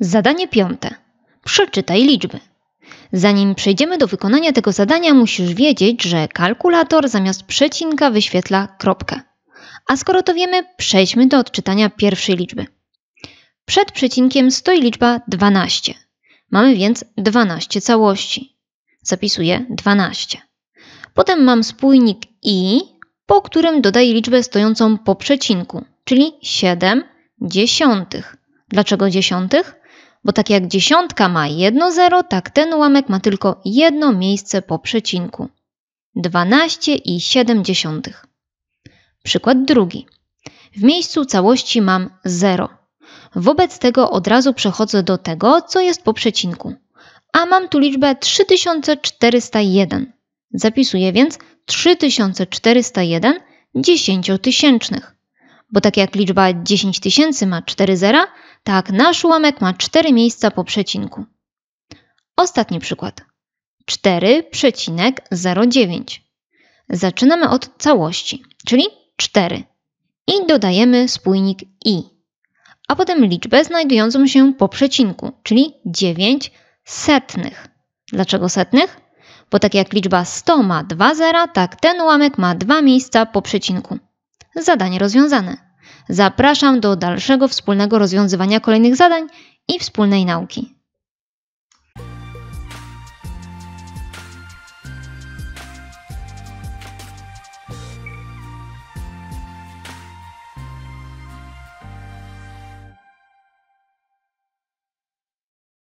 Zadanie piąte. Przeczytaj liczby. Zanim przejdziemy do wykonania tego zadania, musisz wiedzieć, że kalkulator zamiast przecinka wyświetla kropkę. A skoro to wiemy, przejdźmy do odczytania pierwszej liczby. Przed przecinkiem stoi liczba 12. Mamy więc 12 całości. Zapisuję 12. Potem mam spójnik i, po którym dodaję liczbę stojącą po przecinku, czyli 7 dziesiątych. Dlaczego dziesiątych? bo tak jak dziesiątka ma jedno zero, tak ten ułamek ma tylko jedno miejsce po przecinku. 12 i 7. Dziesiątych. Przykład drugi. W miejscu całości mam 0. Wobec tego od razu przechodzę do tego, co jest po przecinku. A mam tu liczbę 3401. Zapisuję więc 3401 dziesięciotysięcznych. Bo tak jak liczba 10 tysięcy ma 4 zera, tak nasz ułamek ma 4 miejsca po przecinku. Ostatni przykład. 4,09. Zaczynamy od całości, czyli 4. I dodajemy spójnik i. A potem liczbę znajdującą się po przecinku, czyli 9 setnych. Dlaczego setnych? Bo tak jak liczba 100 ma 2 zera, tak ten ułamek ma 2 miejsca po przecinku. Zadanie rozwiązane. Zapraszam do dalszego wspólnego rozwiązywania kolejnych zadań i wspólnej nauki.